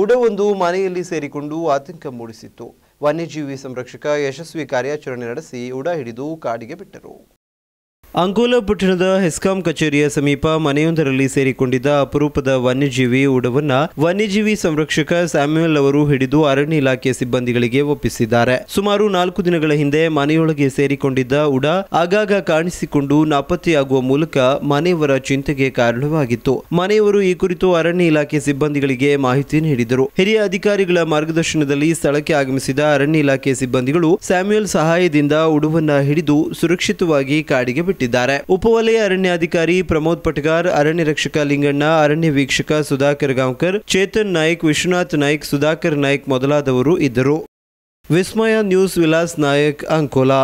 ಉಡವೊಂದು ಮನೆಯಲ್ಲಿ ಸೇರಿಕೊಂಡು ಆತಂಕ ಮೂಡಿಸಿತ್ತು ವನ್ಯಜೀವಿ ಸಂರಕ್ಷಕ ಯಶಸ್ವಿ ಕಾರ್ಯಾಚರಣೆ ನಡೆಸಿ ಉಡ ಹಿಡಿದು ಕಾಡಿಗೆ ಬಿಟ್ಟರು ಅಂಕೋಲ ಪಟ್ಟಣದ ಹೆಸ್ಕಾಂ ಕಚೇರಿಯ ಸಮೀಪ ಮನೆಯೊಂದರಲ್ಲಿ ಸೇರಿಕೊಂಡಿದ್ದ ಅಪರೂಪದ ವನ್ಯಜೀವಿ ಉಡವನ್ನ ವನ್ಯಜೀವಿ ಸಂರಕ್ಷಕ ಸ್ಯಾಮ್ಯುಯಲ್ ಅವರು ಹಿಡಿದು ಅರಣ್ಯ ಇಲಾಖೆ ಸಿಬ್ಬಂದಿಗಳಿಗೆ ಒಪ್ಪಿಸಿದ್ದಾರೆ ಸುಮಾರು ನಾಲ್ಕು ದಿನಗಳ ಹಿಂದೆ ಮನೆಯೊಳಗೆ ಸೇರಿಕೊಂಡಿದ್ದ ಉಡ ಆಗಾಗ ಕಾಣಿಸಿಕೊಂಡು ನಾಪತ್ತೆಯಾಗುವ ಮೂಲಕ ಮನೆಯವರ ಚಿಂತೆಗೆ ಕಾರಣವಾಗಿತ್ತು ಮನೆಯವರು ಈ ಕುರಿತು ಅರಣ್ಯ ಇಲಾಖೆ ಸಿಬ್ಬಂದಿಗಳಿಗೆ ಮಾಹಿತಿ ನೀಡಿದರು ಹಿರಿಯ ಅಧಿಕಾರಿಗಳ ಮಾರ್ಗದರ್ಶನದಲ್ಲಿ ಸ್ಥಳಕ್ಕೆ ಆಗಮಿಸಿದ ಅರಣ್ಯ ಇಲಾಖೆ ಸಿಬ್ಬಂದಿಗಳು ಸ್ಯಾಮ್ಯುಯಲ್ ಸಹಾಯದಿಂದ ಉಡುವನ್ನ ಹಿಡಿದು ಸುರಕ್ಷಿತವಾಗಿ ಕಾಡಿಗೆ ಬಿಟ್ಟಿದ್ದಾರೆ ತಿಳಿಸಿದ್ದಾರೆ ಉಪವಲಯ ಅರಣ್ಯಾಧಿಕಾರಿ ಪ್ರಮೋದ್ ಪಟ್ಗಾರ್ ಅರಣ್ಯ ರಕ್ಷಕ ಲಿಂಗಣ್ಣ ಅರಣ್ಯ ವೀಕ್ಷಕ ಸುಧಾಕರ್ ಗಾಂವ್ಕರ್ ಚೇತನ್ ನಾಯ್ಕ್ ವಿಶ್ವನಾಥ್ ನಾಯ್ಕ್ ಸುಧಾಕರ್ ನಾಯ್ಕ್ ಮೊದಲಾದವರು ಇದ್ದರು ವಿಸ್ಮಯ ನ್ಯೂಸ್ ವಿಲಾಸ್ ನಾಯಕ್ ಅಂಕೋಲಾ